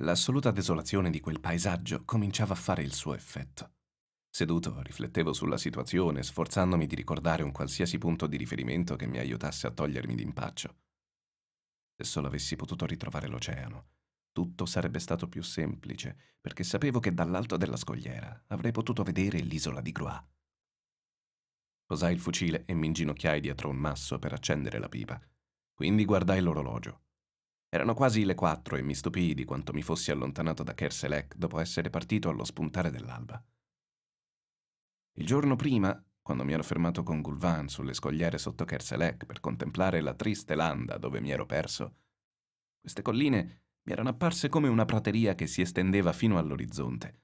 L'assoluta desolazione di quel paesaggio cominciava a fare il suo effetto. Seduto, riflettevo sulla situazione, sforzandomi di ricordare un qualsiasi punto di riferimento che mi aiutasse a togliermi d'impaccio. Se solo avessi potuto ritrovare l'oceano, tutto sarebbe stato più semplice, perché sapevo che dall'alto della scogliera avrei potuto vedere l'isola di Groix. Posai il fucile e mi inginocchiai dietro un masso per accendere la pipa. Quindi guardai l'orologio. Erano quasi le quattro e mi stupii di quanto mi fossi allontanato da Kerselec dopo essere partito allo spuntare dell'alba. Il giorno prima, quando mi ero fermato con Gulvan sulle scogliere sotto Kerselec per contemplare la triste landa dove mi ero perso, queste colline mi erano apparse come una prateria che si estendeva fino all'orizzonte,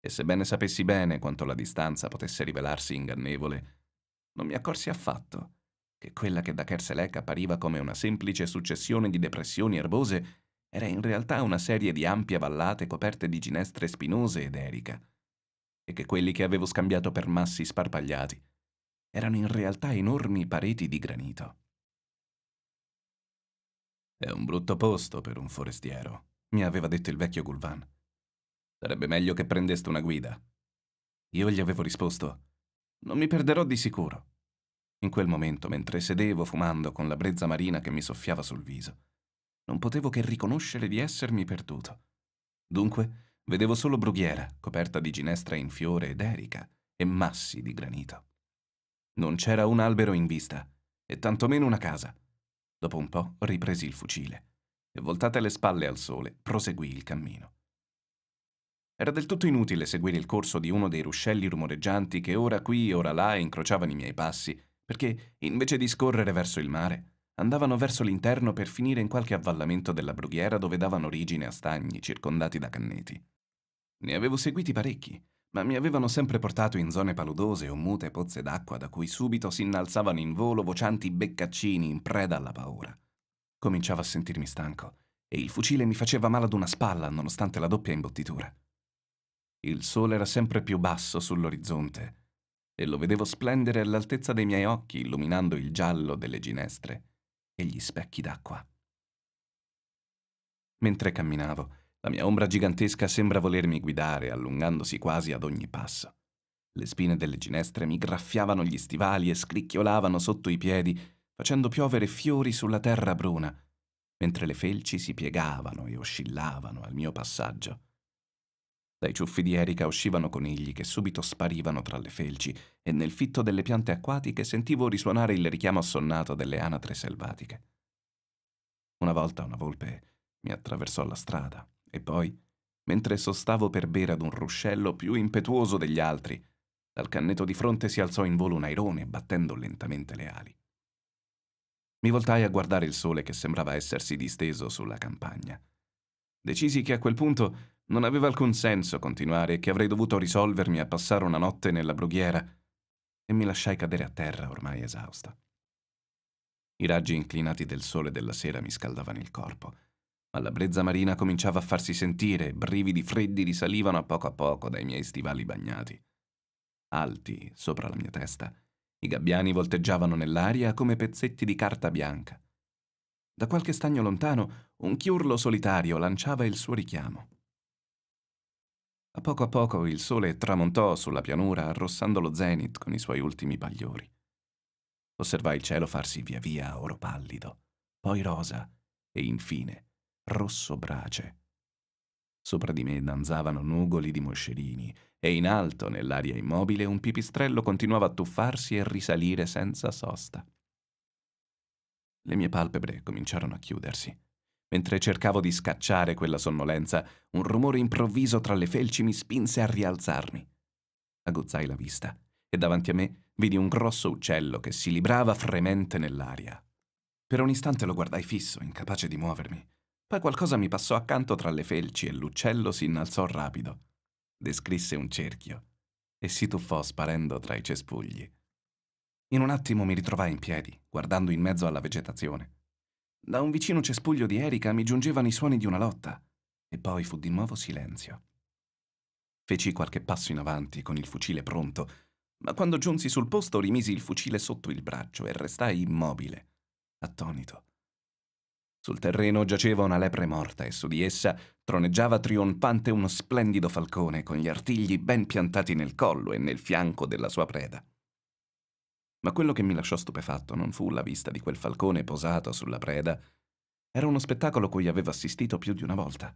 e sebbene sapessi bene quanto la distanza potesse rivelarsi ingannevole, non mi accorsi affatto che quella che da Kerselec appariva come una semplice successione di depressioni erbose era in realtà una serie di ampie vallate coperte di ginestre spinose ed erica, e che quelli che avevo scambiato per massi sparpagliati erano in realtà enormi pareti di granito. È un brutto posto per un forestiero, mi aveva detto il vecchio Gulvan. Sarebbe meglio che prendeste una guida. Io gli avevo risposto, non mi perderò di sicuro. In quel momento, mentre sedevo fumando con la brezza marina che mi soffiava sul viso, non potevo che riconoscere di essermi perduto. Dunque, vedevo solo brughiera, coperta di ginestra in fiore ed erica, e massi di granito. Non c'era un albero in vista, e tantomeno una casa. Dopo un po' ripresi il fucile e, voltate le spalle al sole, proseguì il cammino. Era del tutto inutile seguire il corso di uno dei ruscelli rumoreggianti che ora qui, e ora là incrociavano i miei passi perché invece di scorrere verso il mare, andavano verso l'interno per finire in qualche avvallamento della brughiera dove davano origine a stagni circondati da canneti. Ne avevo seguiti parecchi, ma mi avevano sempre portato in zone paludose o mute pozze d'acqua da cui subito si innalzavano in volo vocianti beccaccini in preda alla paura. Cominciavo a sentirmi stanco e il fucile mi faceva male ad una spalla nonostante la doppia imbottitura. Il sole era sempre più basso sull'orizzonte e lo vedevo splendere all'altezza dei miei occhi, illuminando il giallo delle ginestre e gli specchi d'acqua. Mentre camminavo, la mia ombra gigantesca sembra volermi guidare, allungandosi quasi ad ogni passo. Le spine delle ginestre mi graffiavano gli stivali e scricchiolavano sotto i piedi, facendo piovere fiori sulla terra bruna, mentre le felci si piegavano e oscillavano al mio passaggio. Dai ciuffi di erica uscivano conigli che subito sparivano tra le felci e nel fitto delle piante acquatiche sentivo risuonare il richiamo assonnato delle anatre selvatiche. Una volta una volpe mi attraversò la strada e poi, mentre sostavo per bere ad un ruscello più impetuoso degli altri, dal canneto di fronte si alzò in volo un airone battendo lentamente le ali. Mi voltai a guardare il sole che sembrava essersi disteso sulla campagna. Decisi che a quel punto non aveva alcun senso continuare e che avrei dovuto risolvermi a passare una notte nella brughiera e mi lasciai cadere a terra ormai esausta. I raggi inclinati del sole della sera mi scaldavano il corpo, ma la brezza marina cominciava a farsi sentire e brividi freddi risalivano a poco a poco dai miei stivali bagnati. Alti, sopra la mia testa, i gabbiani volteggiavano nell'aria come pezzetti di carta bianca. Da qualche stagno lontano un chiurlo solitario lanciava il suo richiamo. A poco a poco il sole tramontò sulla pianura arrossando lo zenit con i suoi ultimi bagliori. Osservai il cielo farsi via via oro pallido, poi rosa e infine rosso brace. Sopra di me danzavano nugoli di moscerini e in alto, nell'aria immobile, un pipistrello continuava a tuffarsi e risalire senza sosta. Le mie palpebre cominciarono a chiudersi. Mentre cercavo di scacciare quella sonnolenza, un rumore improvviso tra le felci mi spinse a rialzarmi. Aguzzai la vista e davanti a me vidi un grosso uccello che si librava fremente nell'aria. Per un istante lo guardai fisso, incapace di muovermi. Poi qualcosa mi passò accanto tra le felci e l'uccello si innalzò rapido. Descrisse un cerchio e si tuffò sparendo tra i cespugli. In un attimo mi ritrovai in piedi, guardando in mezzo alla vegetazione. Da un vicino cespuglio di Erika mi giungevano i suoni di una lotta, e poi fu di nuovo silenzio. Feci qualche passo in avanti con il fucile pronto, ma quando giunsi sul posto rimisi il fucile sotto il braccio e restai immobile, attonito. Sul terreno giaceva una lepre morta e su di essa troneggiava trionfante uno splendido falcone con gli artigli ben piantati nel collo e nel fianco della sua preda. Ma quello che mi lasciò stupefatto non fu la vista di quel falcone posato sulla preda. Era uno spettacolo cui avevo assistito più di una volta.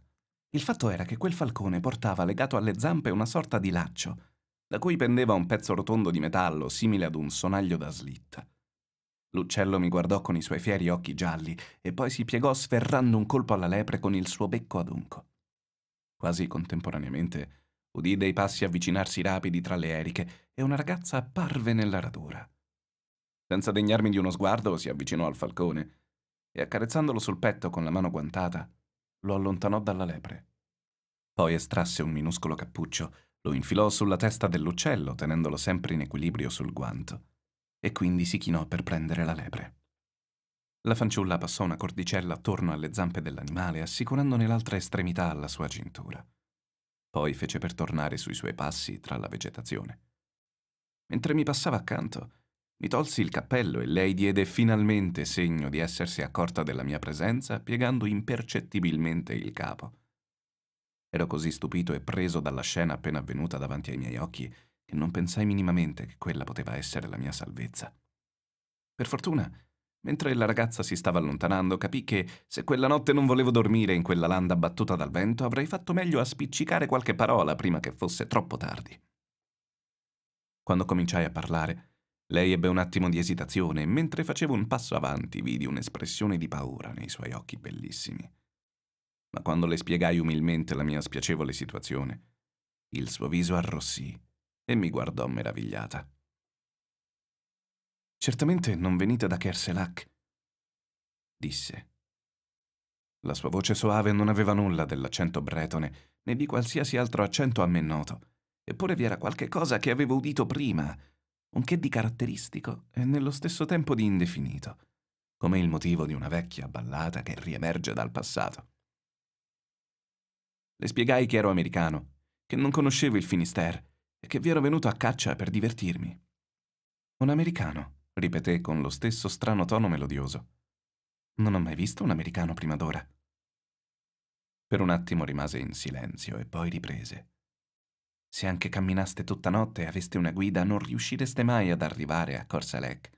Il fatto era che quel falcone portava legato alle zampe una sorta di laccio, da cui pendeva un pezzo rotondo di metallo simile ad un sonaglio da slitta. L'uccello mi guardò con i suoi fieri occhi gialli e poi si piegò sferrando un colpo alla lepre con il suo becco adunco. Quasi contemporaneamente udì dei passi avvicinarsi rapidi tra le eriche e una ragazza apparve nella radura. Senza degnarmi di uno sguardo, si avvicinò al falcone e accarezzandolo sul petto con la mano guantata, lo allontanò dalla lepre. Poi estrasse un minuscolo cappuccio, lo infilò sulla testa dell'uccello, tenendolo sempre in equilibrio sul guanto, e quindi si chinò per prendere la lepre. La fanciulla passò una cordicella attorno alle zampe dell'animale, assicurandone l'altra estremità alla sua cintura. Poi fece per tornare sui suoi passi tra la vegetazione. Mentre mi passava accanto, mi tolsi il cappello e lei diede finalmente segno di essersi accorta della mia presenza, piegando impercettibilmente il capo. Ero così stupito e preso dalla scena appena avvenuta davanti ai miei occhi che non pensai minimamente che quella poteva essere la mia salvezza. Per fortuna, mentre la ragazza si stava allontanando, capii che se quella notte non volevo dormire in quella landa battuta dal vento, avrei fatto meglio a spiccicare qualche parola prima che fosse troppo tardi. Quando cominciai a parlare, lei ebbe un attimo di esitazione e mentre facevo un passo avanti vidi un'espressione di paura nei suoi occhi bellissimi. Ma quando le spiegai umilmente la mia spiacevole situazione, il suo viso arrossì e mi guardò meravigliata. Certamente non venite da Kerselak, disse. La sua voce soave non aveva nulla dell'accento bretone, né di qualsiasi altro accento a me noto, eppure vi era qualche cosa che avevo udito prima, un che di caratteristico e nello stesso tempo di indefinito, come il motivo di una vecchia ballata che riemerge dal passato. Le spiegai che ero americano, che non conoscevo il Finisterre e che vi ero venuto a caccia per divertirmi. Un americano, ripeté con lo stesso strano tono melodioso. Non ho mai visto un americano prima d'ora. Per un attimo rimase in silenzio e poi riprese. Se anche camminaste tutta notte e aveste una guida, non riuscireste mai ad arrivare a Corsalec.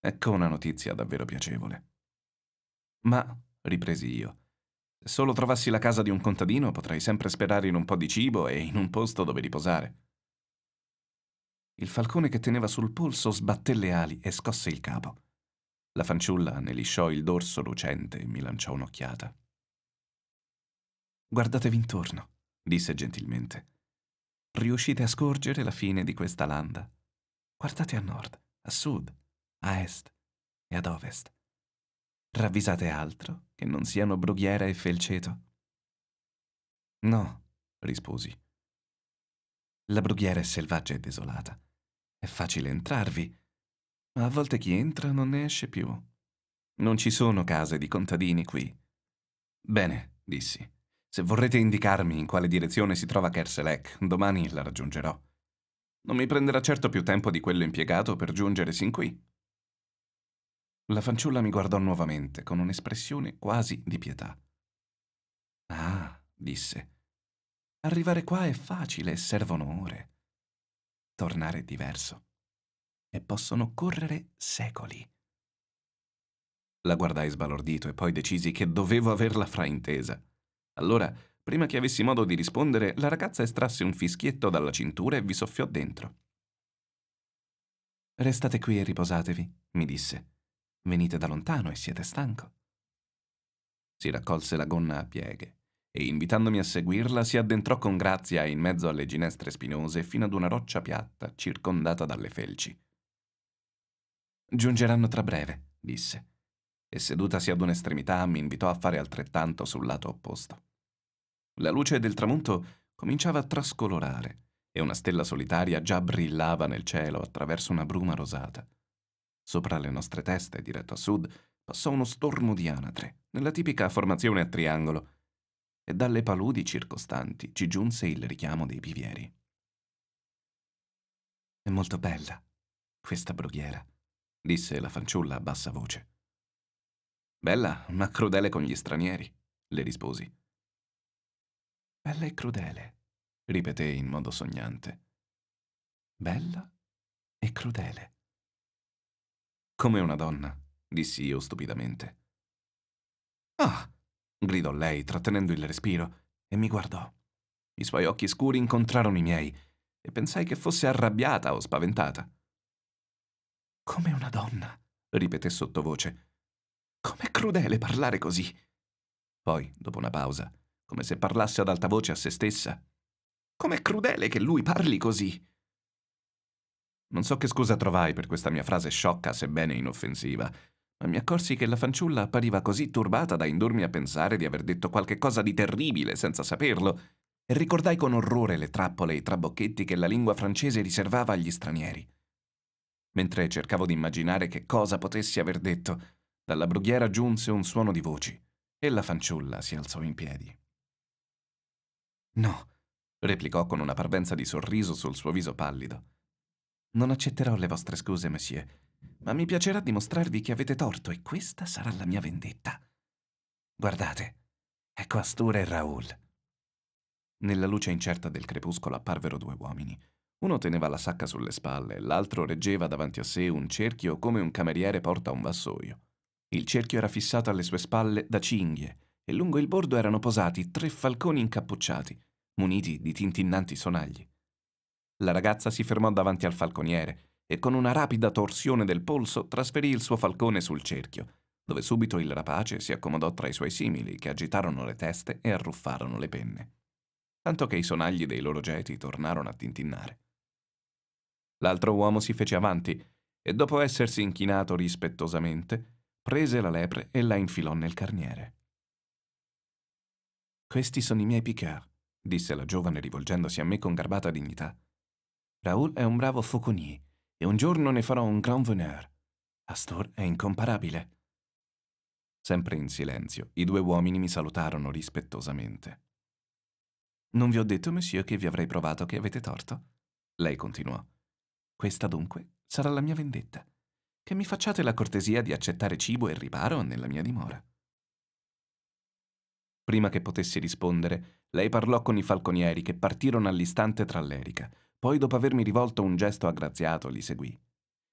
Ecco una notizia davvero piacevole. Ma, ripresi io, se solo trovassi la casa di un contadino potrei sempre sperare in un po' di cibo e in un posto dove riposare. Il falcone che teneva sul polso sbatté le ali e scosse il capo. La fanciulla ne lisciò il dorso lucente e mi lanciò un'occhiata. Guardatevi intorno disse gentilmente. Riuscite a scorgere la fine di questa landa? Guardate a nord, a sud, a est e ad ovest. Ravvisate altro che non siano brughiera e felceto? No, risposi. La brughiera è selvaggia e desolata. È facile entrarvi, ma a volte chi entra non ne esce più. Non ci sono case di contadini qui. Bene, dissi. Se vorrete indicarmi in quale direzione si trova Kerselec, domani la raggiungerò. Non mi prenderà certo più tempo di quello impiegato per giungere sin qui. La fanciulla mi guardò nuovamente con un'espressione quasi di pietà. Ah, disse, arrivare qua è facile e servono ore. Tornare è diverso. E possono correre secoli. La guardai sbalordito e poi decisi che dovevo averla fraintesa. Allora, prima che avessi modo di rispondere, la ragazza estrasse un fischietto dalla cintura e vi soffiò dentro. Restate qui e riposatevi, mi disse. Venite da lontano e siete stanco. Si raccolse la gonna a pieghe e, invitandomi a seguirla, si addentrò con grazia in mezzo alle ginestre spinose fino ad una roccia piatta circondata dalle felci. Giungeranno tra breve, disse, e sedutasi ad un'estremità mi invitò a fare altrettanto sul lato opposto. La luce del tramonto cominciava a trascolorare e una stella solitaria già brillava nel cielo attraverso una bruma rosata. Sopra le nostre teste, diretto a sud, passò uno stormo di anatre, nella tipica formazione a triangolo, e dalle paludi circostanti ci giunse il richiamo dei pivieri. È molto bella, questa brughiera, disse la fanciulla a bassa voce. Bella, ma crudele con gli stranieri, le risposi. Bella e crudele, ripeté in modo sognante. Bella e crudele. Come una donna, dissi io stupidamente. Ah! gridò lei, trattenendo il respiro, e mi guardò. I suoi occhi scuri incontrarono i miei e pensai che fosse arrabbiata o spaventata. Come una donna, ripeté sottovoce. Com'è crudele parlare così. Poi, dopo una pausa, come se parlasse ad alta voce a se stessa. Com'è crudele che lui parli così! Non so che scusa trovai per questa mia frase sciocca, sebbene inoffensiva, ma mi accorsi che la fanciulla appariva così turbata da indurmi a pensare di aver detto qualche cosa di terribile senza saperlo, e ricordai con orrore le trappole e i trabocchetti che la lingua francese riservava agli stranieri. Mentre cercavo di immaginare che cosa potessi aver detto, dalla brughiera giunse un suono di voci e la fanciulla si alzò in piedi. No, replicò con una parvenza di sorriso sul suo viso pallido. Non accetterò le vostre scuse, monsieur, ma mi piacerà dimostrarvi che avete torto e questa sarà la mia vendetta. Guardate, ecco Astur e Raoul. Nella luce incerta del crepuscolo apparvero due uomini. Uno teneva la sacca sulle spalle, l'altro reggeva davanti a sé un cerchio come un cameriere porta un vassoio. Il cerchio era fissato alle sue spalle da cinghie, e lungo il bordo erano posati tre falconi incappucciati, muniti di tintinnanti sonagli. La ragazza si fermò davanti al falconiere e con una rapida torsione del polso trasferì il suo falcone sul cerchio, dove subito il rapace si accomodò tra i suoi simili che agitarono le teste e arruffarono le penne, tanto che i sonagli dei loro geti tornarono a tintinnare. L'altro uomo si fece avanti e dopo essersi inchinato rispettosamente, prese la lepre e la infilò nel carniere. Questi sono i miei Picard, disse la giovane rivolgendosi a me con garbata dignità. Raoul è un bravo fauconnier e un giorno ne farò un grand veneur. Astor è incomparabile. Sempre in silenzio, i due uomini mi salutarono rispettosamente. Non vi ho detto, monsieur, che vi avrei provato che avete torto? Lei continuò. Questa dunque sarà la mia vendetta. Che mi facciate la cortesia di accettare cibo e riparo nella mia dimora. Prima che potessi rispondere, lei parlò con i falconieri che partirono all'istante tra l'erica. Poi, dopo avermi rivolto un gesto aggraziato, li seguì.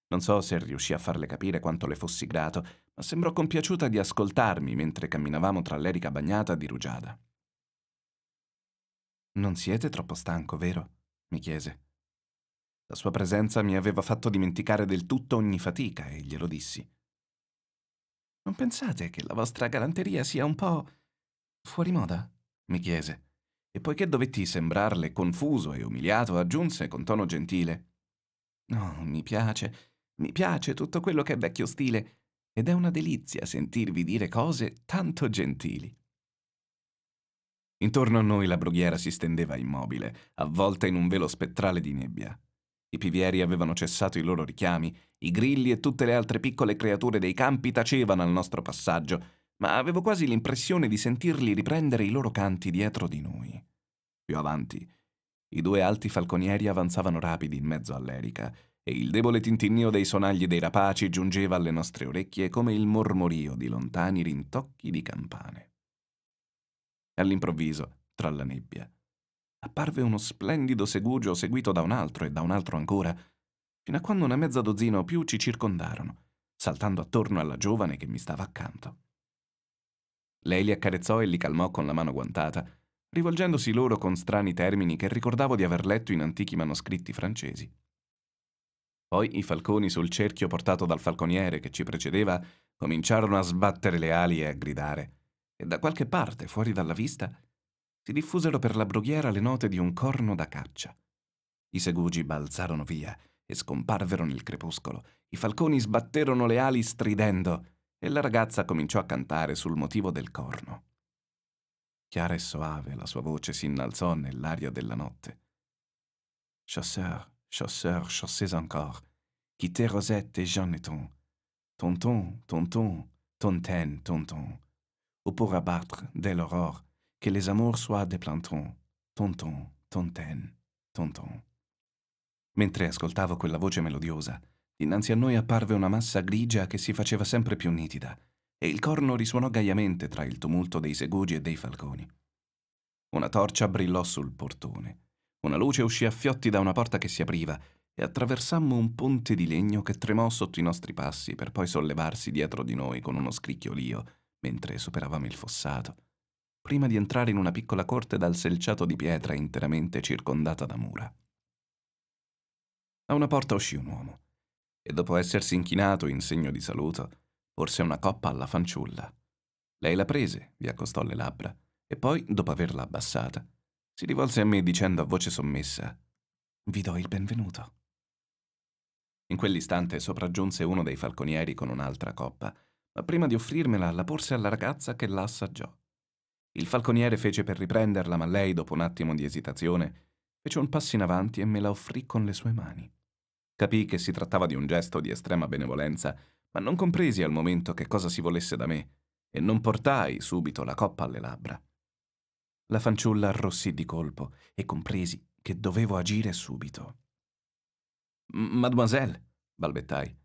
Non so se riuscì a farle capire quanto le fossi grato, ma sembrò compiaciuta di ascoltarmi mentre camminavamo tra l'erica bagnata di rugiada. Non siete troppo stanco, vero? mi chiese. La sua presenza mi aveva fatto dimenticare del tutto ogni fatica e glielo dissi. Non pensate che la vostra galanteria sia un po' Fuori moda? mi chiese, e poiché dovetti sembrarle confuso e umiliato, aggiunse con tono gentile. No, oh, mi piace, mi piace tutto quello che è vecchio stile, ed è una delizia sentirvi dire cose tanto gentili. Intorno a noi la brughiera si stendeva immobile, avvolta in un velo spettrale di nebbia. I pivieri avevano cessato i loro richiami, i grilli e tutte le altre piccole creature dei campi tacevano al nostro passaggio ma avevo quasi l'impressione di sentirli riprendere i loro canti dietro di noi. Più avanti, i due alti falconieri avanzavano rapidi in mezzo all'erica e il debole tintinnio dei sonagli dei rapaci giungeva alle nostre orecchie come il mormorio di lontani rintocchi di campane. All'improvviso, tra la nebbia, apparve uno splendido segugio seguito da un altro e da un altro ancora, fino a quando una mezza dozzina o più ci circondarono, saltando attorno alla giovane che mi stava accanto. Lei li accarezzò e li calmò con la mano guantata, rivolgendosi loro con strani termini che ricordavo di aver letto in antichi manoscritti francesi. Poi i falconi sul cerchio portato dal falconiere che ci precedeva cominciarono a sbattere le ali e a gridare, e da qualche parte, fuori dalla vista, si diffusero per la brughiera le note di un corno da caccia. I segugi balzarono via e scomparvero nel crepuscolo. I falconi sbatterono le ali stridendo e la ragazza cominciò a cantare sul motivo del corno. Chiara e soave la sua voce si innalzò nell'aria della notte. Chasseur, chasseur, chassez encore, quittez Rosette et ton. tonton, tonton, tontaine, tonton, ou pour abattre dès l'aurore, que les amours soient des plantons, tonton, tontaine, tonton. Mentre ascoltavo quella voce melodiosa, Dinanzi a noi apparve una massa grigia che si faceva sempre più nitida, e il corno risuonò gaiamente tra il tumulto dei segugi e dei falconi. Una torcia brillò sul portone. Una luce uscì a fiotti da una porta che si apriva e attraversammo un ponte di legno che tremò sotto i nostri passi per poi sollevarsi dietro di noi con uno scricchiolio mentre superavamo il fossato, prima di entrare in una piccola corte dal selciato di pietra interamente circondata da mura. A una porta uscì un uomo e dopo essersi inchinato in segno di saluto, porse una coppa alla fanciulla. Lei la prese, vi accostò le labbra, e poi, dopo averla abbassata, si rivolse a me dicendo a voce sommessa Vi do il benvenuto. In quell'istante sopraggiunse uno dei falconieri con un'altra coppa, ma prima di offrirmela la porse alla ragazza che la assaggiò. Il falconiere fece per riprenderla, ma lei, dopo un attimo di esitazione, fece un passo in avanti e me la offrì con le sue mani. Capii che si trattava di un gesto di estrema benevolenza, ma non compresi al momento che cosa si volesse da me e non portai subito la coppa alle labbra. La fanciulla arrossì di colpo e compresi che dovevo agire subito. Mademoiselle, balbettai,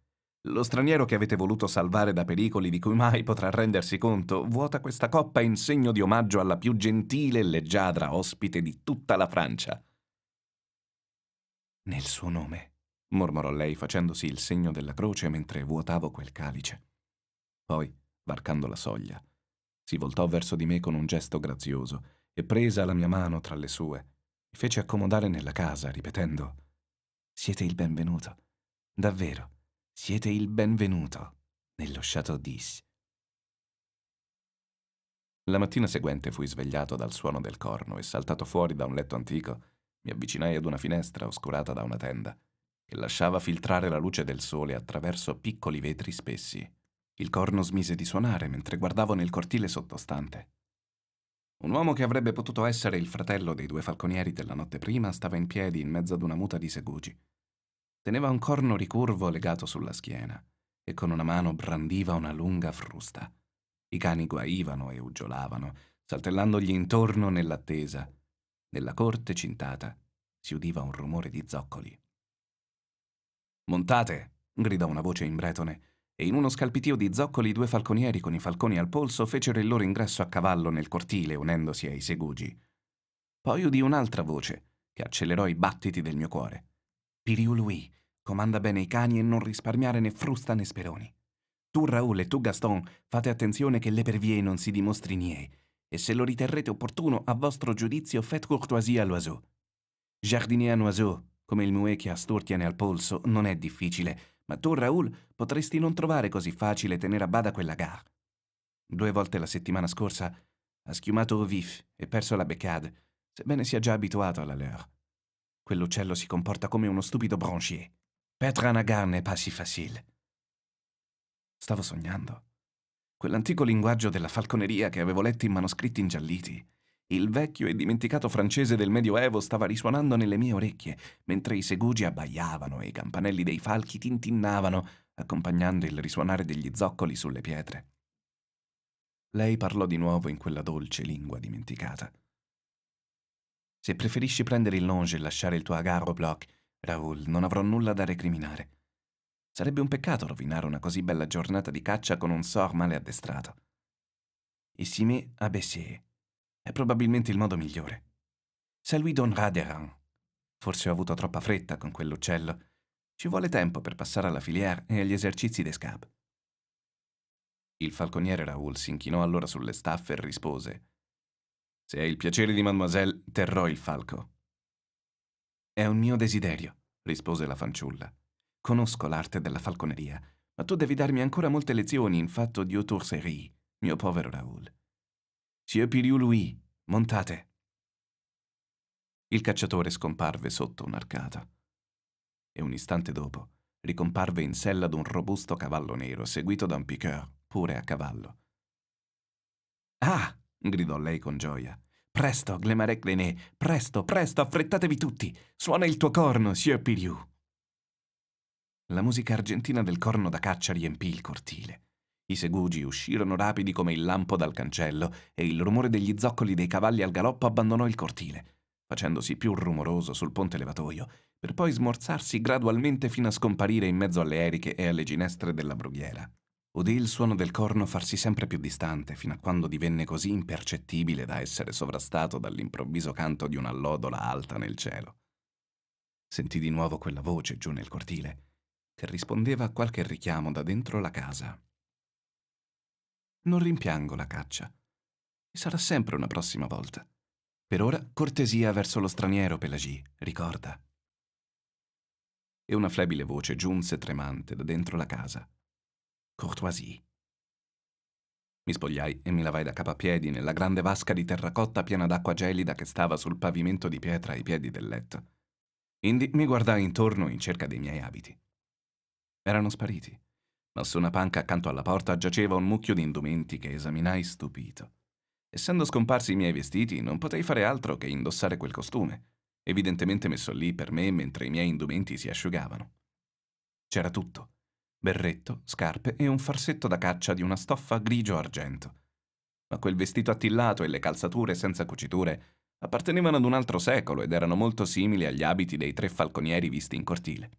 lo straniero che avete voluto salvare da pericoli di cui mai potrà rendersi conto vuota questa coppa in segno di omaggio alla più gentile e leggiadra ospite di tutta la Francia. Nel suo nome mormorò lei facendosi il segno della croce mentre vuotavo quel calice. Poi, varcando la soglia, si voltò verso di me con un gesto grazioso e presa la mia mano tra le sue, mi fece accomodare nella casa, ripetendo Siete il benvenuto. Davvero, siete il benvenuto nello Chateau d'Is. La mattina seguente fui svegliato dal suono del corno e saltato fuori da un letto antico, mi avvicinai ad una finestra oscurata da una tenda e lasciava filtrare la luce del sole attraverso piccoli vetri spessi. Il corno smise di suonare mentre guardavo nel cortile sottostante. Un uomo che avrebbe potuto essere il fratello dei due falconieri della notte prima stava in piedi in mezzo ad una muta di segugi. Teneva un corno ricurvo legato sulla schiena e con una mano brandiva una lunga frusta. I cani guaivano e uggiolavano, saltellandogli intorno nell'attesa. Nella corte cintata si udiva un rumore di zoccoli. Montate! gridò una voce in bretone, e in uno scalpitio di zoccoli i due falconieri con i falconi al polso fecero il loro ingresso a cavallo nel cortile unendosi ai segugi. Poi udì un'altra voce, che accelerò i battiti del mio cuore. Piriului, comanda bene i cani e non risparmiare né frusta né speroni. Tu Raoul e tu Gaston fate attenzione che l'Epervier non si dimostri nier, e se lo riterrete opportuno, a vostro giudizio, faites courtoisie à l'oiseau. Jardinier à l'oiseau, come il muè che ha Astor tiene al polso, non è difficile, ma tu, Raoul, potresti non trovare così facile tenere a bada quella gare. Due volte la settimana scorsa ha schiumato au vif e perso la beccade, sebbene sia già abituato alla leur. Quell'uccello si comporta come uno stupido branchier. Petra Nagar pas si facile. Stavo sognando. Quell'antico linguaggio della falconeria che avevo letto in manoscritti ingialliti. Il vecchio e dimenticato francese del Medioevo stava risuonando nelle mie orecchie, mentre i segugi abbaiavano e i campanelli dei falchi tintinnavano, accompagnando il risuonare degli zoccoli sulle pietre. Lei parlò di nuovo in quella dolce lingua dimenticata. Se preferisci prendere il longe e lasciare il tuo agarro block, Raoul, non avrò nulla da recriminare. Sarebbe un peccato rovinare una così bella giornata di caccia con un sor male addestrato. si Issimé abaissé, è probabilmente il modo migliore. Se lui Don Raderan. Forse ho avuto troppa fretta con quell'uccello. Ci vuole tempo per passare alla filière e agli esercizi d'escape. Il falconiere Raoul si inchinò allora sulle staffe e rispose Se hai il piacere di mademoiselle, terrò il falco. È un mio desiderio, rispose la fanciulla. Conosco l'arte della falconeria, ma tu devi darmi ancora molte lezioni in fatto di autorserie, mio povero Raoul. Sia Piriu lui, montate. Il cacciatore scomparve sotto un'arcata. E un istante dopo ricomparve in sella d'un robusto cavallo nero, seguito da un piqueur, pure a cavallo. Ah! gridò lei con gioia. Presto, Glemarec René, presto, presto, affrettatevi tutti! Suona il tuo corno, Sieur Piriou! La musica argentina del corno da caccia riempì il cortile. I segugi uscirono rapidi come il lampo dal cancello e il rumore degli zoccoli dei cavalli al galoppo abbandonò il cortile, facendosi più rumoroso sul ponte levatoio, per poi smorzarsi gradualmente fino a scomparire in mezzo alle eriche e alle ginestre della brughiera. Udì il suono del corno farsi sempre più distante, fino a quando divenne così impercettibile da essere sovrastato dall'improvviso canto di una lodola alta nel cielo. Sentì di nuovo quella voce giù nel cortile, che rispondeva a qualche richiamo da dentro la casa. Non rimpiango la caccia. E sarà sempre una prossima volta. Per ora, cortesia verso lo straniero, Pelagie, ricorda. E una flebile voce giunse tremante da dentro la casa. Courtoisie. Mi spogliai e mi lavai da capo a piedi nella grande vasca di terracotta piena d'acqua gelida che stava sul pavimento di pietra ai piedi del letto. Indi mi guardai intorno in cerca dei miei abiti. Erano spariti ma su una panca accanto alla porta giaceva un mucchio di indumenti che esaminai stupito. Essendo scomparsi i miei vestiti, non potei fare altro che indossare quel costume, evidentemente messo lì per me mentre i miei indumenti si asciugavano. C'era tutto. Berretto, scarpe e un farsetto da caccia di una stoffa grigio-argento. Ma quel vestito attillato e le calzature senza cuciture appartenevano ad un altro secolo ed erano molto simili agli abiti dei tre falconieri visti in cortile.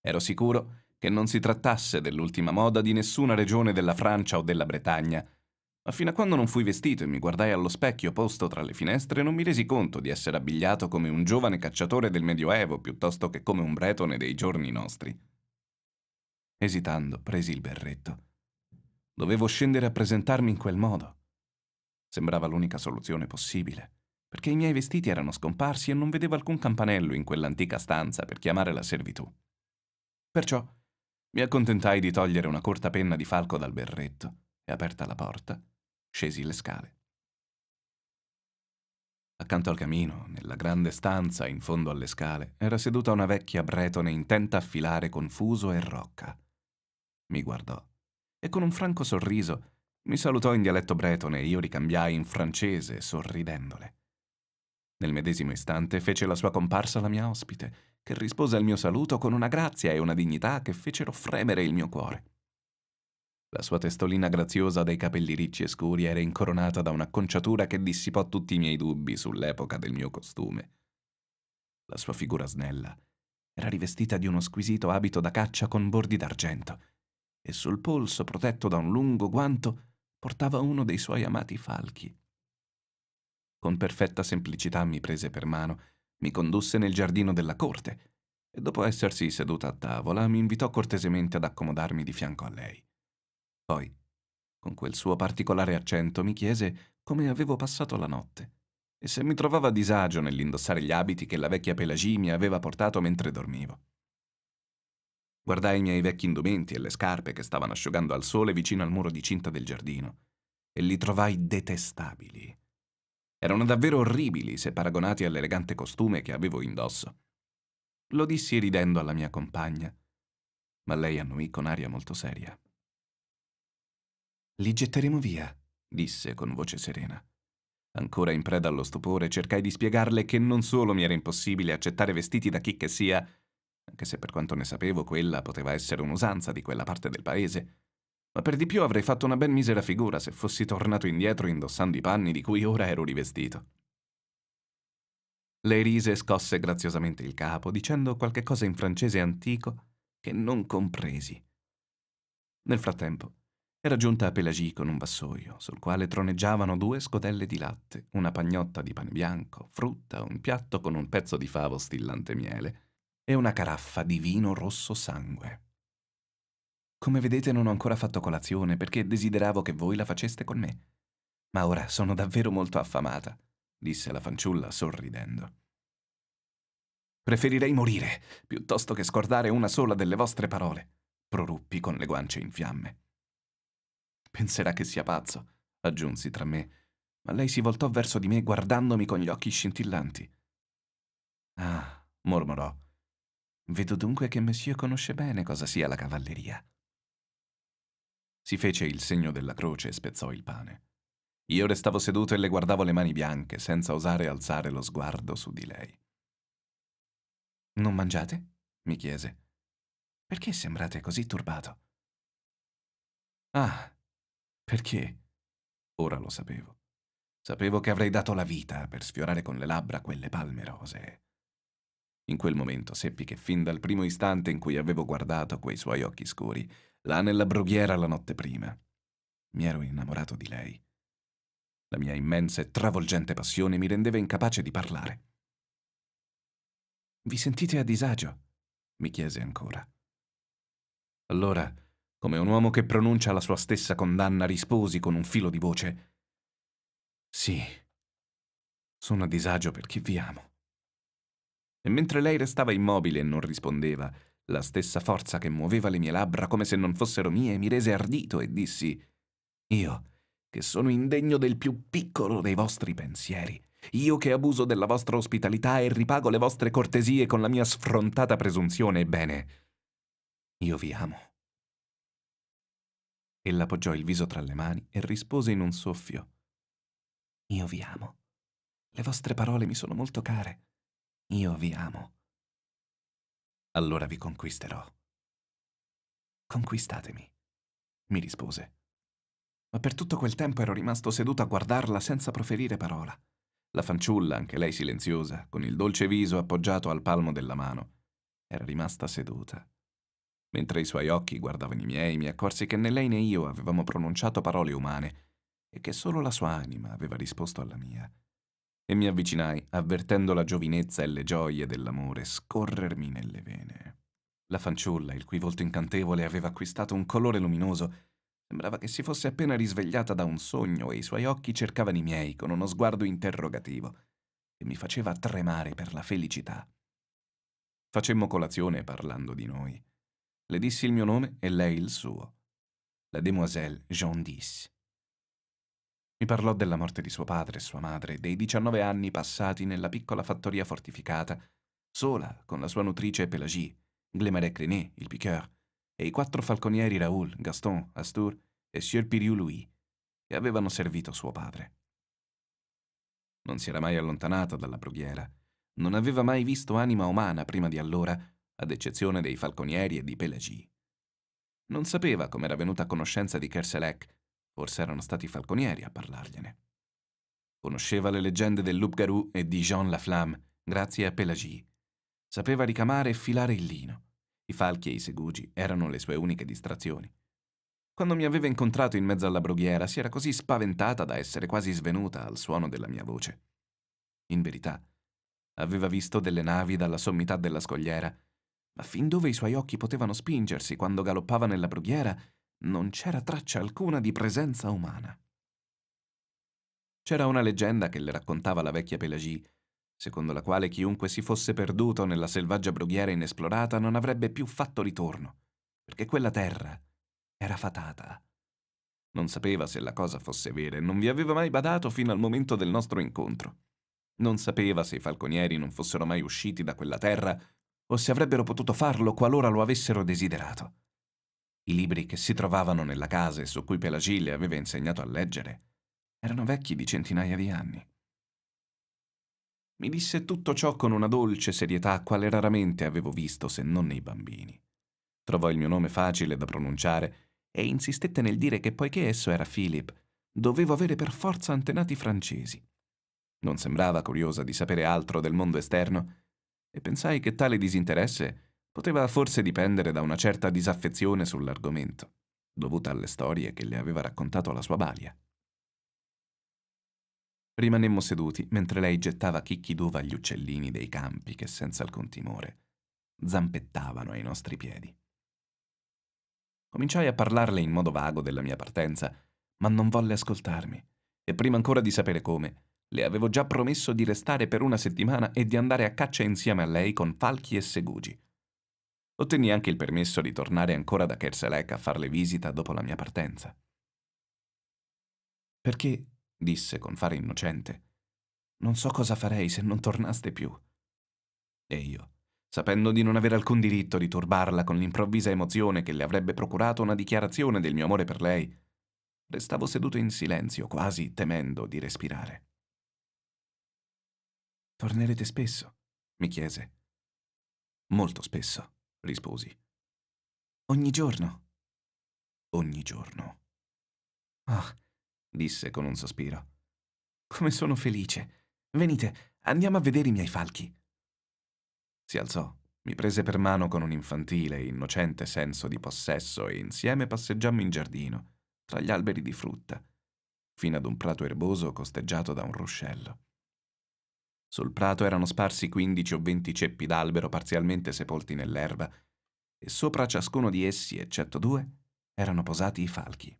Ero sicuro che non si trattasse dell'ultima moda di nessuna regione della Francia o della Bretagna, ma fino a quando non fui vestito e mi guardai allo specchio posto tra le finestre non mi resi conto di essere abbigliato come un giovane cacciatore del Medioevo piuttosto che come un bretone dei giorni nostri. Esitando, presi il berretto. Dovevo scendere a presentarmi in quel modo. Sembrava l'unica soluzione possibile, perché i miei vestiti erano scomparsi e non vedevo alcun campanello in quell'antica stanza per chiamare la servitù. Perciò mi accontentai di togliere una corta penna di falco dal berretto e, aperta la porta, scesi le scale. Accanto al camino, nella grande stanza in fondo alle scale, era seduta una vecchia bretone intenta a filare confuso e rocca. Mi guardò e con un franco sorriso mi salutò in dialetto bretone e io ricambiai in francese, sorridendole. Nel medesimo istante fece la sua comparsa la mia ospite che rispose al mio saluto con una grazia e una dignità che fecero fremere il mio cuore. La sua testolina graziosa dai capelli ricci e scuri era incoronata da un'acconciatura che dissipò tutti i miei dubbi sull'epoca del mio costume. La sua figura snella era rivestita di uno squisito abito da caccia con bordi d'argento e sul polso, protetto da un lungo guanto, portava uno dei suoi amati falchi. Con perfetta semplicità mi prese per mano mi condusse nel giardino della corte e dopo essersi seduta a tavola mi invitò cortesemente ad accomodarmi di fianco a lei. Poi, con quel suo particolare accento, mi chiese come avevo passato la notte e se mi trovava a disagio nell'indossare gli abiti che la vecchia Pelagie mi aveva portato mentre dormivo. Guardai i miei vecchi indumenti e le scarpe che stavano asciugando al sole vicino al muro di cinta del giardino e li trovai detestabili. Erano davvero orribili se paragonati all'elegante costume che avevo indosso. Lo dissi ridendo alla mia compagna, ma lei annuì con aria molto seria. Li getteremo via, disse con voce serena. Ancora in preda allo stupore, cercai di spiegarle che non solo mi era impossibile accettare vestiti da chi che sia, anche se per quanto ne sapevo quella poteva essere un'usanza di quella parte del paese, ma per di più avrei fatto una ben misera figura se fossi tornato indietro indossando i panni di cui ora ero rivestito. Lei rise e scosse graziosamente il capo, dicendo qualche cosa in francese antico che non compresi. Nel frattempo, era giunta a Pelagie con un vassoio, sul quale troneggiavano due scodelle di latte, una pagnotta di pane bianco, frutta, un piatto con un pezzo di favo stillante miele e una caraffa di vino rosso sangue. Come vedete non ho ancora fatto colazione perché desideravo che voi la faceste con me. Ma ora sono davvero molto affamata, disse la fanciulla sorridendo. Preferirei morire piuttosto che scordare una sola delle vostre parole, proruppi con le guance in fiamme. Penserà che sia pazzo, aggiunsi tra me, ma lei si voltò verso di me guardandomi con gli occhi scintillanti. Ah, mormorò. Vedo dunque che Monsieur conosce bene cosa sia la cavalleria. Si fece il segno della croce e spezzò il pane. Io restavo seduto e le guardavo le mani bianche, senza osare alzare lo sguardo su di lei. Non mangiate? mi chiese. Perché sembrate così turbato? Ah, perché? Ora lo sapevo. Sapevo che avrei dato la vita per sfiorare con le labbra quelle palme rosee. In quel momento seppi che fin dal primo istante in cui avevo guardato quei suoi occhi scuri, là nella brughiera la notte prima. Mi ero innamorato di lei. La mia immensa e travolgente passione mi rendeva incapace di parlare. Vi sentite a disagio? mi chiese ancora. Allora, come un uomo che pronuncia la sua stessa condanna, risposi con un filo di voce. Sì, sono a disagio perché vi amo. E mentre lei restava immobile e non rispondeva, la stessa forza che muoveva le mie labbra come se non fossero mie mi rese ardito e dissi Io, che sono indegno del più piccolo dei vostri pensieri, io che abuso della vostra ospitalità e ripago le vostre cortesie con la mia sfrontata presunzione, ebbene, io vi amo. Ella poggiò il viso tra le mani e rispose in un soffio. Io vi amo. Le vostre parole mi sono molto care. Io vi amo allora vi conquisterò. Conquistatemi, mi rispose. Ma per tutto quel tempo ero rimasto seduto a guardarla senza proferire parola. La fanciulla, anche lei silenziosa, con il dolce viso appoggiato al palmo della mano, era rimasta seduta. Mentre i suoi occhi guardavano i miei, mi accorsi che né lei né io avevamo pronunciato parole umane e che solo la sua anima aveva risposto alla mia e mi avvicinai, avvertendo la giovinezza e le gioie dell'amore scorrermi nelle vene. La fanciulla, il cui volto incantevole aveva acquistato un colore luminoso, sembrava che si fosse appena risvegliata da un sogno e i suoi occhi cercavano i miei con uno sguardo interrogativo, che mi faceva tremare per la felicità. Facemmo colazione parlando di noi. Le dissi il mio nome e lei il suo. La demoiselle Jean Disse. Mi parlò della morte di suo padre e sua madre, dei 19 anni passati nella piccola fattoria fortificata, sola con la sua nutrice Pelagie, Glemarec René, il piqueur, e i quattro falconieri Raoul, Gaston, Astur e Sieur Piriou Louis, che avevano servito suo padre. Non si era mai allontanata dalla brughiera, non aveva mai visto anima umana prima di allora, ad eccezione dei falconieri e di Pelagie. Non sapeva come era venuta a conoscenza di Kerselec Forse erano stati i falconieri a parlargliene. Conosceva le leggende del Loup-Garou e di Jean Laflamme, grazie a Pelagie. Sapeva ricamare e filare il lino. I falchi e i segugi erano le sue uniche distrazioni. Quando mi aveva incontrato in mezzo alla brughiera, si era così spaventata da essere quasi svenuta al suono della mia voce. In verità, aveva visto delle navi dalla sommità della scogliera, ma fin dove i suoi occhi potevano spingersi quando galoppava nella brughiera, non c'era traccia alcuna di presenza umana. C'era una leggenda che le raccontava la vecchia Pelagie, secondo la quale chiunque si fosse perduto nella selvaggia brughiera inesplorata non avrebbe più fatto ritorno, perché quella terra era fatata. Non sapeva se la cosa fosse vera e non vi aveva mai badato fino al momento del nostro incontro. Non sapeva se i falconieri non fossero mai usciti da quella terra o se avrebbero potuto farlo qualora lo avessero desiderato. I libri che si trovavano nella casa e su cui Pelagie le aveva insegnato a leggere erano vecchi di centinaia di anni. Mi disse tutto ciò con una dolce serietà quale raramente avevo visto se non nei bambini. Trovò il mio nome facile da pronunciare e insistette nel dire che poiché esso era Philip, dovevo avere per forza antenati francesi. Non sembrava curiosa di sapere altro del mondo esterno e pensai che tale disinteresse poteva forse dipendere da una certa disaffezione sull'argomento, dovuta alle storie che le aveva raccontato la sua balia. Rimanemmo seduti mentre lei gettava chicchi d'uva agli uccellini dei campi che senza alcun timore zampettavano ai nostri piedi. Cominciai a parlarle in modo vago della mia partenza, ma non volle ascoltarmi e prima ancora di sapere come, le avevo già promesso di restare per una settimana e di andare a caccia insieme a lei con falchi e segugi, Ottenni anche il permesso di tornare ancora da Kerselec a farle visita dopo la mia partenza. Perché, disse con fare innocente, non so cosa farei se non tornaste più. E io, sapendo di non avere alcun diritto di turbarla con l'improvvisa emozione che le avrebbe procurato una dichiarazione del mio amore per lei, restavo seduto in silenzio, quasi temendo di respirare. Tornerete spesso? mi chiese. Molto spesso risposi. Ogni giorno. Ogni giorno. Ah, disse con un sospiro. Come sono felice. Venite, andiamo a vedere i miei falchi. Si alzò, mi prese per mano con un infantile e innocente senso di possesso e insieme passeggiammo in giardino, tra gli alberi di frutta, fino ad un prato erboso costeggiato da un ruscello. Sul prato erano sparsi quindici o venti ceppi d'albero parzialmente sepolti nell'erba, e sopra ciascuno di essi, eccetto due, erano posati i falchi.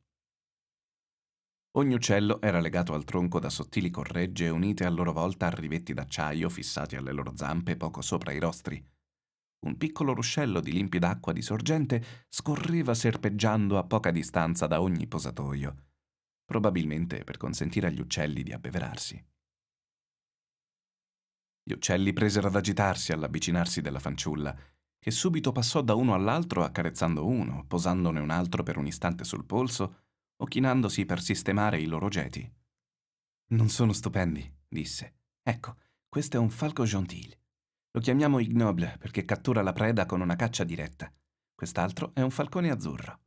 Ogni uccello era legato al tronco da sottili corregge unite a loro volta a rivetti d'acciaio fissati alle loro zampe poco sopra i rostri. Un piccolo ruscello di limpida acqua di sorgente scorreva serpeggiando a poca distanza da ogni posatoio, probabilmente per consentire agli uccelli di abbeverarsi. Gli uccelli presero ad agitarsi all'avvicinarsi della fanciulla, che subito passò da uno all'altro accarezzando uno, posandone un altro per un istante sul polso o chinandosi per sistemare i loro geti. Non sono stupendi, disse. Ecco, questo è un falco gentil. Lo chiamiamo ignoble perché cattura la preda con una caccia diretta. Quest'altro è un falcone azzurro.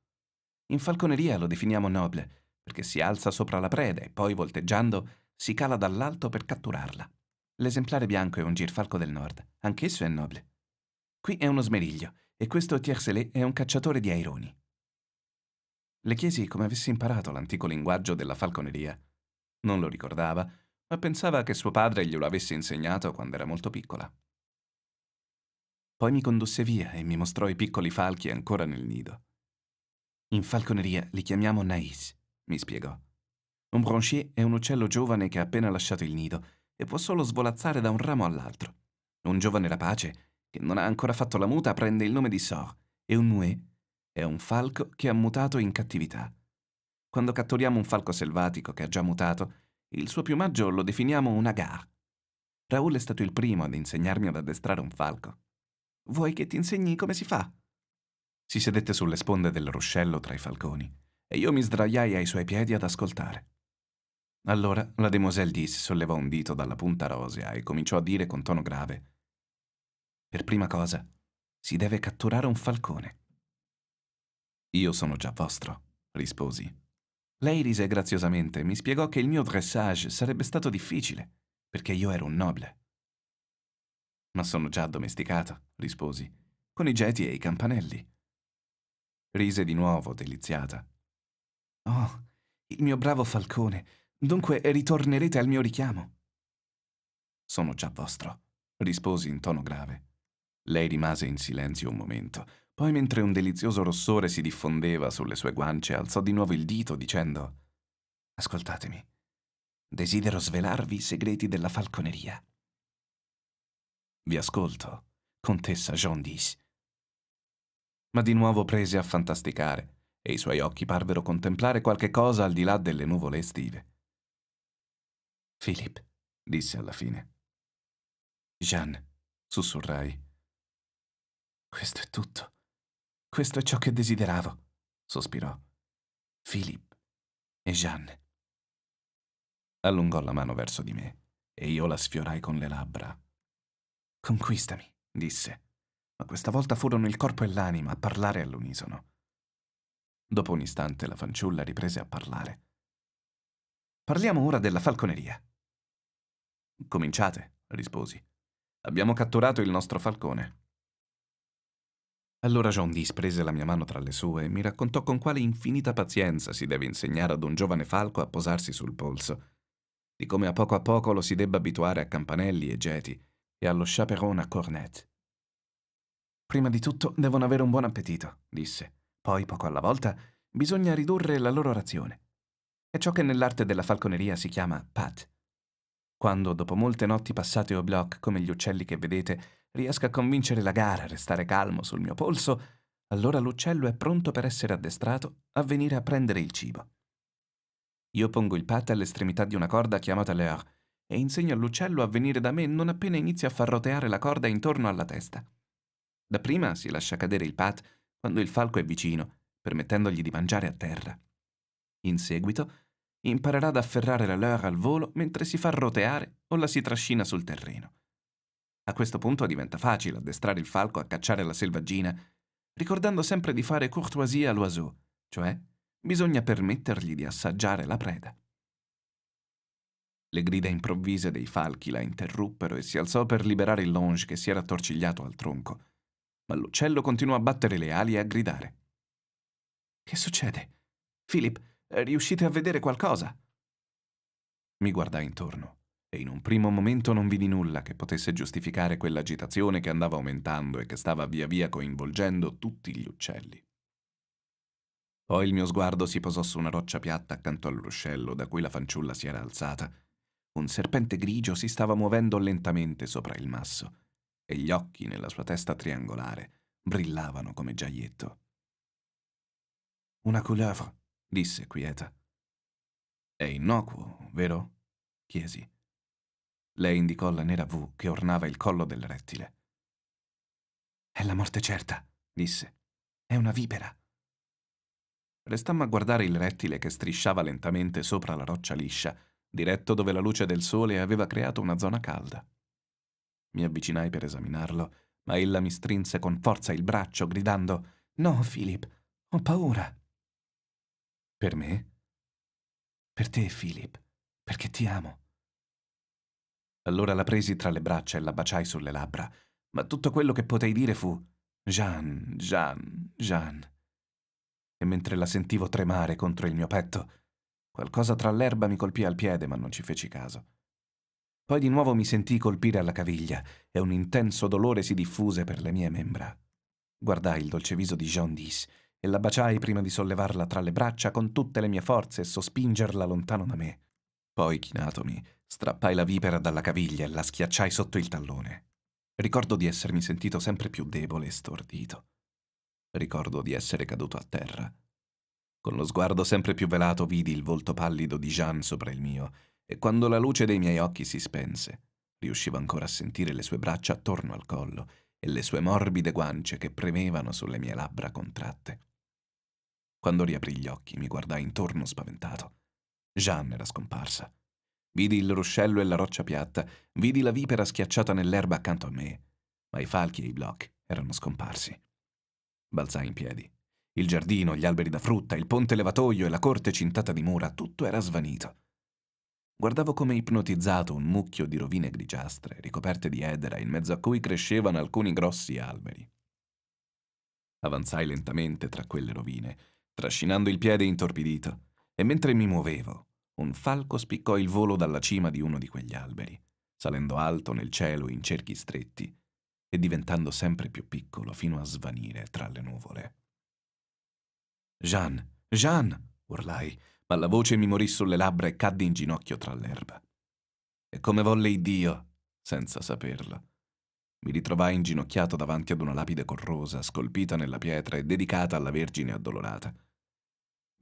In falconeria lo definiamo noble perché si alza sopra la preda e poi volteggiando si cala dall'alto per catturarla. L'esemplare bianco è un girfalco del nord, anch'esso è nobile. Qui è uno smeriglio, e questo Tiercelet è un cacciatore di aironi. Le chiesi come avesse imparato l'antico linguaggio della falconeria. Non lo ricordava, ma pensava che suo padre glielo avesse insegnato quando era molto piccola. Poi mi condusse via e mi mostrò i piccoli falchi ancora nel nido. In falconeria li chiamiamo nais, mi spiegò. Un bronchier è un uccello giovane che ha appena lasciato il nido e può solo svolazzare da un ramo all'altro. Un giovane rapace, che non ha ancora fatto la muta, prende il nome di Sor, e un Nue è un falco che ha mutato in cattività. Quando catturiamo un falco selvatico che ha già mutato, il suo piumaggio lo definiamo un agar. Raul è stato il primo ad insegnarmi ad addestrare un falco. Vuoi che ti insegni come si fa? Si sedette sulle sponde del ruscello tra i falconi e io mi sdraiai ai suoi piedi ad ascoltare. Allora la demoiselle Dis sollevò un dito dalla punta rosea e cominciò a dire con tono grave: Per prima cosa, si deve catturare un falcone. Io sono già vostro, risposi. Lei rise graziosamente e mi spiegò che il mio dressage sarebbe stato difficile, perché io ero un nobile. Ma sono già addomesticata, risposi, con i geti e i campanelli. Rise di nuovo, deliziata. Oh, il mio bravo falcone, Dunque ritornerete al mio richiamo. Sono già vostro, risposi in tono grave. Lei rimase in silenzio un momento, poi mentre un delizioso rossore si diffondeva sulle sue guance, alzò di nuovo il dito dicendo Ascoltatemi, desidero svelarvi i segreti della falconeria. Vi ascolto, contessa Jondis. Ma di nuovo prese a fantasticare e i suoi occhi parvero contemplare qualche cosa al di là delle nuvole estive. Philip, disse alla fine. Jeanne, sussurrai. Questo è tutto. Questo è ciò che desideravo, sospirò. Philip e Jeanne. Allungò la mano verso di me e io la sfiorai con le labbra. Conquistami, disse, ma questa volta furono il corpo e l'anima a parlare all'unisono. Dopo un istante la fanciulla riprese a parlare. Parliamo ora della falconeria, Cominciate, risposi. Abbiamo catturato il nostro falcone. Allora John Dee prese la mia mano tra le sue e mi raccontò con quale infinita pazienza si deve insegnare ad un giovane falco a posarsi sul polso, di come a poco a poco lo si debba abituare a campanelli e geti e allo chaperon a cornet. Prima di tutto devono avere un buon appetito, disse. Poi, poco alla volta, bisogna ridurre la loro razione. È ciò che nell'arte della falconeria si chiama pat quando, dopo molte notti passate o block, come gli uccelli che vedete, riesco a convincere la gara a restare calmo sul mio polso, allora l'uccello è pronto per essere addestrato a venire a prendere il cibo. Io pongo il pat all'estremità di una corda chiamata leor e insegno all'uccello a venire da me non appena inizia a far roteare la corda intorno alla testa. Dapprima si lascia cadere il pat quando il falco è vicino, permettendogli di mangiare a terra. In seguito imparerà ad afferrare la leur al volo mentre si fa roteare o la si trascina sul terreno. A questo punto diventa facile addestrare il falco a cacciare la selvaggina, ricordando sempre di fare courtoisie all'oiseau, cioè bisogna permettergli di assaggiare la preda. Le grida improvvise dei falchi la interruppero e si alzò per liberare il longe che si era attorcigliato al tronco, ma l'uccello continuò a battere le ali e a gridare. Che succede? Philip, Riuscite a vedere qualcosa? Mi guardai intorno e in un primo momento non vidi nulla che potesse giustificare quell'agitazione che andava aumentando e che stava via via coinvolgendo tutti gli uccelli. Poi il mio sguardo si posò su una roccia piatta accanto al ruscello da cui la fanciulla si era alzata. Un serpente grigio si stava muovendo lentamente sopra il masso e gli occhi nella sua testa triangolare brillavano come giaietto. Una couleuvre, disse quieta. È innocuo, vero? chiesi. Lei indicò la nera V che ornava il collo del rettile. È la morte certa, disse. È una vipera. Restammo a guardare il rettile che strisciava lentamente sopra la roccia liscia, diretto dove la luce del sole aveva creato una zona calda. Mi avvicinai per esaminarlo, ma ella mi strinse con forza il braccio, gridando No, Philip, ho paura. Per me? Per te, Philip, perché ti amo. Allora la presi tra le braccia e la baciai sulle labbra, ma tutto quello che potei dire fu Jean, Jean, Jean. E mentre la sentivo tremare contro il mio petto, qualcosa tra l'erba mi colpì al piede, ma non ci feci caso. Poi di nuovo mi sentii colpire alla caviglia e un intenso dolore si diffuse per le mie membra. Guardai il dolce viso di Jean Dis e la baciai prima di sollevarla tra le braccia con tutte le mie forze e sospingerla lontano da me. Poi, chinatomi, strappai la vipera dalla caviglia e la schiacciai sotto il tallone. Ricordo di essermi sentito sempre più debole e stordito. Ricordo di essere caduto a terra. Con lo sguardo sempre più velato vidi il volto pallido di Jean sopra il mio, e quando la luce dei miei occhi si spense, riuscivo ancora a sentire le sue braccia attorno al collo e le sue morbide guance che premevano sulle mie labbra contratte. Quando riaprì gli occhi mi guardai intorno spaventato. Jeanne era scomparsa. Vidi il ruscello e la roccia piatta, vidi la vipera schiacciata nell'erba accanto a me, ma i falchi e i blocchi erano scomparsi. Balzai in piedi. Il giardino, gli alberi da frutta, il ponte levatoio e la corte cintata di mura, tutto era svanito. Guardavo come ipnotizzato un mucchio di rovine grigiastre, ricoperte di edera, in mezzo a cui crescevano alcuni grossi alberi. Avanzai lentamente tra quelle rovine trascinando il piede intorpidito, e mentre mi muovevo, un falco spiccò il volo dalla cima di uno di quegli alberi, salendo alto nel cielo in cerchi stretti e diventando sempre più piccolo fino a svanire tra le nuvole. Jean, Jean, urlai, ma la voce mi morì sulle labbra e caddi in ginocchio tra l'erba. E come volle Dio, senza saperlo, mi ritrovai inginocchiato davanti ad una lapide corrosa, scolpita nella pietra e dedicata alla Vergine addolorata.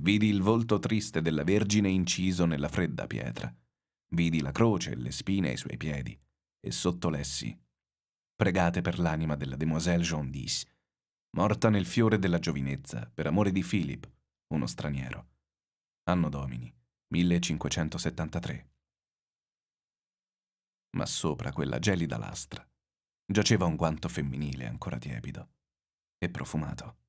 Vidi il volto triste della Vergine inciso nella fredda pietra. Vidi la croce e le spine ai suoi piedi. E sotto lessi, Pregate per l'anima della demoiselle Jondis, morta nel fiore della giovinezza, per amore di Philip, uno straniero. Anno Domini, 1573. Ma sopra quella gelida lastra giaceva un guanto femminile ancora tiepido e profumato.